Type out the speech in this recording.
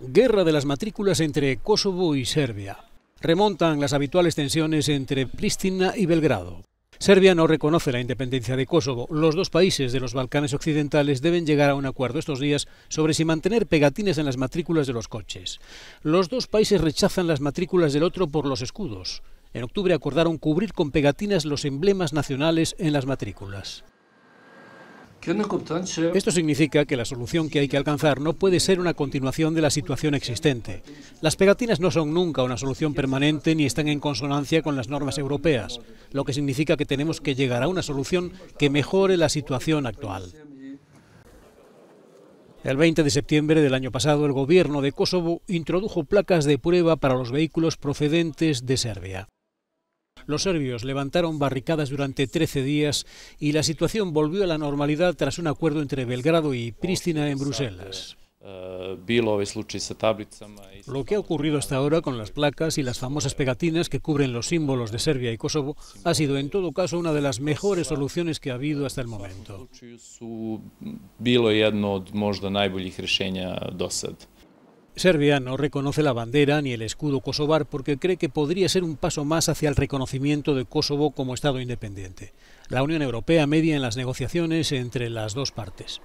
guerra de las matrículas entre Kosovo y Serbia. Remontan las habituales tensiones entre Pristina y Belgrado. Serbia no reconoce la independencia de Kosovo. Los dos países de los Balcanes Occidentales deben llegar a un acuerdo estos días sobre si mantener pegatines en las matrículas de los coches. Los dos países rechazan las matrículas del otro por los escudos. En octubre acordaron cubrir con pegatinas los emblemas nacionales en las matrículas. Esto significa que la solución que hay que alcanzar no puede ser una continuación de la situación existente. Las pegatinas no son nunca una solución permanente ni están en consonancia con las normas europeas, lo que significa que tenemos que llegar a una solución que mejore la situación actual. El 20 de septiembre del año pasado, el gobierno de Kosovo introdujo placas de prueba para los vehículos procedentes de Serbia. Los serbios levantaron barricadas durante 13 días y la situación volvió a la normalidad tras un acuerdo entre Belgrado y Pristina en Bruselas. Lo que ha ocurrido hasta ahora con las placas y las famosas pegatinas que cubren los símbolos de Serbia y Kosovo ha sido en todo caso una de las mejores soluciones que ha habido hasta el momento. Serbia no reconoce la bandera ni el escudo kosovar porque cree que podría ser un paso más hacia el reconocimiento de Kosovo como Estado independiente. La Unión Europea media en las negociaciones entre las dos partes.